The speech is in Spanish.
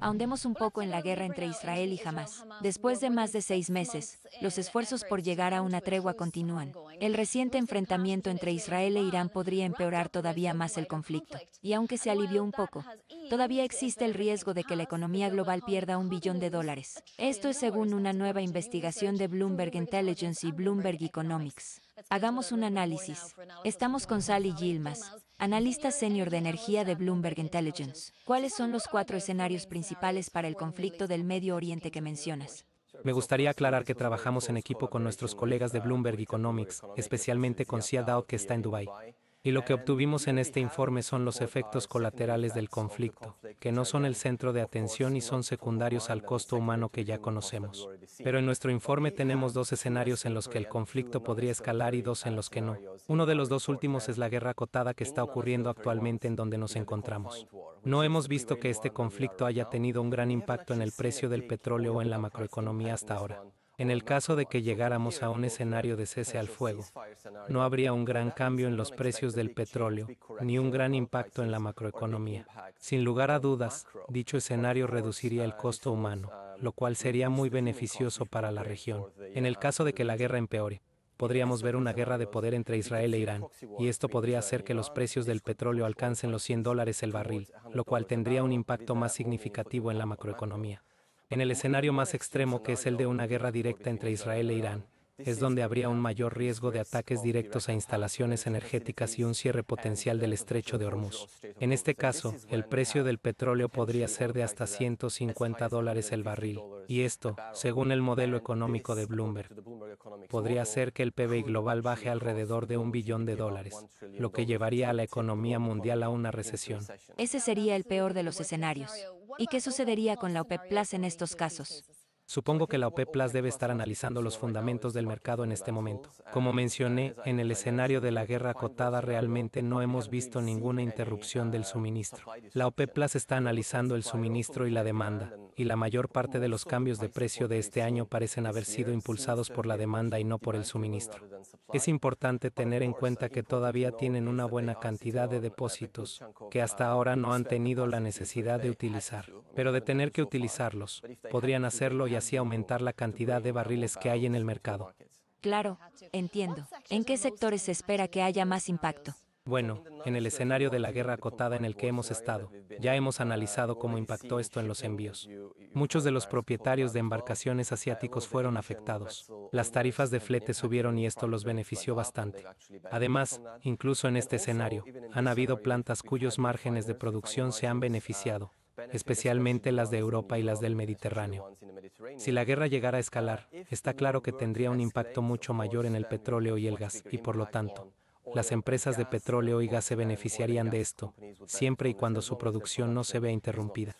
Ahondemos un poco en la guerra entre Israel y Hamas. Después de más de seis meses, los esfuerzos por llegar a una tregua continúan. El reciente enfrentamiento entre Israel e Irán podría empeorar todavía más el conflicto. Y aunque se alivió un poco, todavía existe el riesgo de que la economía global pierda un billón de dólares. Esto es según una nueva investigación de Bloomberg Intelligence y Bloomberg Economics. Hagamos un análisis. Estamos con Sally Gilmas, analista senior de energía de Bloomberg Intelligence. ¿Cuáles son los cuatro escenarios principales para el conflicto del Medio Oriente que mencionas? Me gustaría aclarar que trabajamos en equipo con nuestros colegas de Bloomberg Economics, especialmente con Sia Dao, que está en Dubái y lo que obtuvimos en este informe son los efectos colaterales del conflicto, que no son el centro de atención y son secundarios al costo humano que ya conocemos. Pero en nuestro informe tenemos dos escenarios en los que el conflicto podría escalar y dos en los que no. Uno de los dos últimos es la guerra acotada que está ocurriendo actualmente en donde nos encontramos. No hemos visto que este conflicto haya tenido un gran impacto en el precio del petróleo o en la macroeconomía hasta ahora. En el caso de que llegáramos a un escenario de cese al fuego, no habría un gran cambio en los precios del petróleo, ni un gran impacto en la macroeconomía. Sin lugar a dudas, dicho escenario reduciría el costo humano, lo cual sería muy beneficioso para la región. En el caso de que la guerra empeore, podríamos ver una guerra de poder entre Israel e Irán, y esto podría hacer que los precios del petróleo alcancen los 100 dólares el barril, lo cual tendría un impacto más significativo en la macroeconomía en el escenario más extremo que es el de una guerra directa entre Israel e Irán, es donde habría un mayor riesgo de ataques directos a instalaciones energéticas y un cierre potencial del estrecho de Hormuz. En este caso, el precio del petróleo podría ser de hasta 150 dólares el barril, y esto, según el modelo económico de Bloomberg, podría hacer que el PBI global baje alrededor de un billón de dólares, lo que llevaría a la economía mundial a una recesión. Ese sería el peor de los escenarios. ¿Y qué sucedería con la OPEP e Plus en estos casos? Supongo que la OPEP Plus debe estar analizando los fundamentos del mercado en este momento. Como mencioné, en el escenario de la guerra acotada realmente no hemos visto ninguna interrupción del suministro. La OPEP Plus está analizando el suministro y la demanda, y la mayor parte de los cambios de precio de este año parecen haber sido impulsados por la demanda y no por el suministro. Es importante tener en cuenta que todavía tienen una buena cantidad de depósitos, que hasta ahora no han tenido la necesidad de utilizar, pero de tener que utilizarlos, podrían hacerlo y así aumentar la cantidad de barriles que hay en el mercado. Claro, entiendo. ¿En qué sectores se espera que haya más impacto? Bueno, en el escenario de la guerra acotada en el que hemos estado, ya hemos analizado cómo impactó esto en los envíos. Muchos de los propietarios de embarcaciones asiáticos fueron afectados. Las tarifas de flete subieron y esto los benefició bastante. Además, incluso en este escenario, han habido plantas cuyos márgenes de producción se han beneficiado, especialmente las de Europa y las del Mediterráneo. Si la guerra llegara a escalar, está claro que tendría este un impacto mucho mayor en el petróleo y el gas, y por lo tanto, las empresas de petróleo y gas se beneficiarían de esto, siempre y cuando su producción pues, no se vea interrumpida.